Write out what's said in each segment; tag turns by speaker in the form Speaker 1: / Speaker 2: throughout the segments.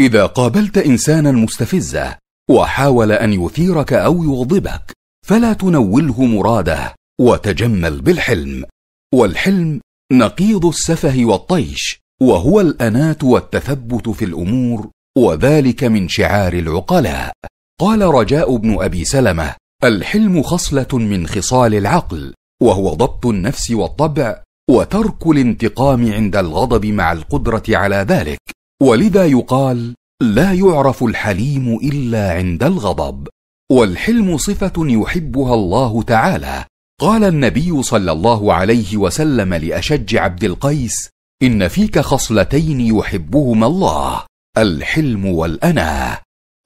Speaker 1: اذا قابلت انسانا مستفزه وحاول ان يثيرك او يغضبك فلا تنوله مراده وتجمل بالحلم والحلم نقيض السفه والطيش وهو الاناه والتثبت في الامور وذلك من شعار العقلاء قال رجاء بن ابي سلمه الحلم خصله من خصال العقل وهو ضبط النفس والطبع وترك الانتقام عند الغضب مع القدره على ذلك ولذا يقال لا يعرف الحليم الا عند الغضب والحلم صفه يحبها الله تعالى قال النبي صلى الله عليه وسلم لاشج عبد القيس ان فيك خصلتين يحبهما الله الحلم والانا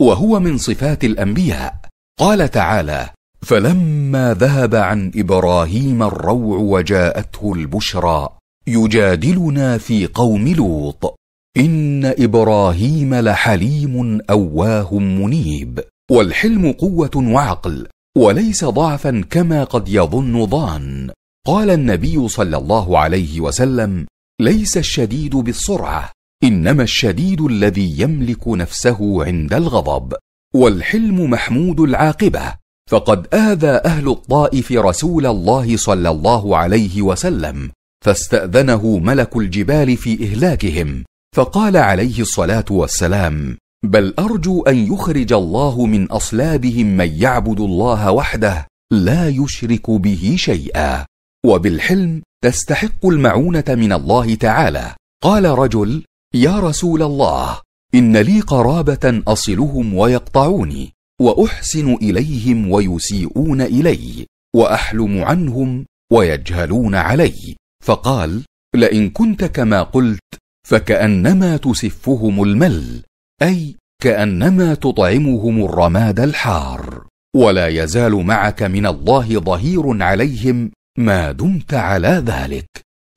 Speaker 1: وهو من صفات الانبياء قال تعالى فلما ذهب عن ابراهيم الروع وجاءته البشرى يجادلنا في قوم لوط ان ابراهيم لحليم اواه منيب والحلم قوه وعقل وليس ضعفا كما قد يظن ظان قال النبي صلى الله عليه وسلم ليس الشديد بالسرعه انما الشديد الذي يملك نفسه عند الغضب والحلم محمود العاقبه فقد اذى اهل الطائف رسول الله صلى الله عليه وسلم فاستاذنه ملك الجبال في اهلاكهم فقال عليه الصلاه والسلام بل ارجو ان يخرج الله من اصلابهم من يعبد الله وحده لا يشرك به شيئا وبالحلم تستحق المعونه من الله تعالى قال رجل يا رسول الله ان لي قرابه اصلهم ويقطعوني واحسن اليهم ويسيئون الي واحلم عنهم ويجهلون علي فقال لئن كنت كما قلت فكانما تسفهم المل اي كانما تطعمهم الرماد الحار ولا يزال معك من الله ظهير عليهم ما دمت على ذلك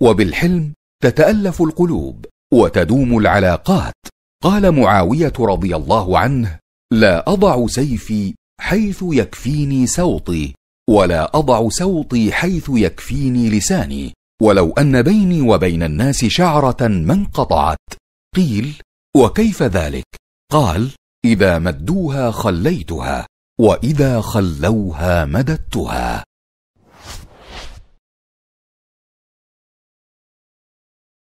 Speaker 1: وبالحلم تتالف القلوب وتدوم العلاقات قال معاويه رضي الله عنه لا اضع سيفي حيث يكفيني سوطي ولا اضع سوطي حيث يكفيني لساني ولو ان بيني وبين الناس شعره ما انقطعت قيل وكيف ذلك قال اذا مدوها خليتها واذا خلوها مددتها